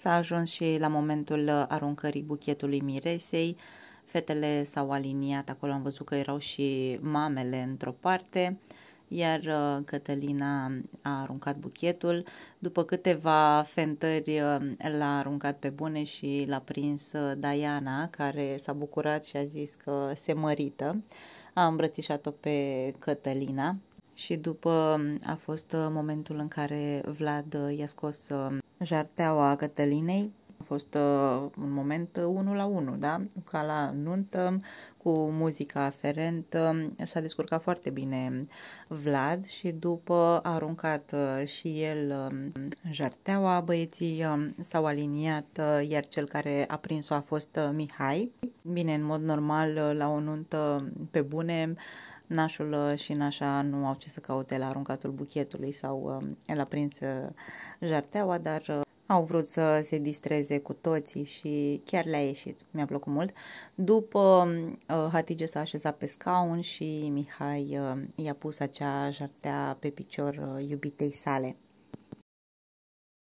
S-a ajuns și la momentul uh, aruncării buchetului miresei. Fetele s-au aliniat, acolo am văzut că erau și mamele într-o parte, iar uh, Cătălina a aruncat buchetul. După câteva fentări uh, l-a aruncat pe bune și l-a prins Diana, care s-a bucurat și a zis că se mărită. A îmbrățișat-o pe Cătălina, și după a fost uh, momentul în care Vlad uh, i-a scos uh, jarteaua Cătălinei a fost uh, un moment uh, unul la unul, da? Ca la nuntă, cu muzica aferentă, s-a descurcat foarte bine Vlad și după a aruncat uh, și el um, jarteaua, băieții um, s-au aliniat, uh, iar cel care a prins-o a fost Mihai. Bine, în mod normal, la o nuntă pe bune, nașul și nașa nu au ce să caute la aruncatul buchetului sau um, el a prins jarteaua, dar au vrut să se distreze cu toții și chiar le-a ieșit, mi-a plăcut mult. După uh, Hatice s-a așezat pe scaun și Mihai uh, i-a pus acea jartea pe picior uh, iubitei sale.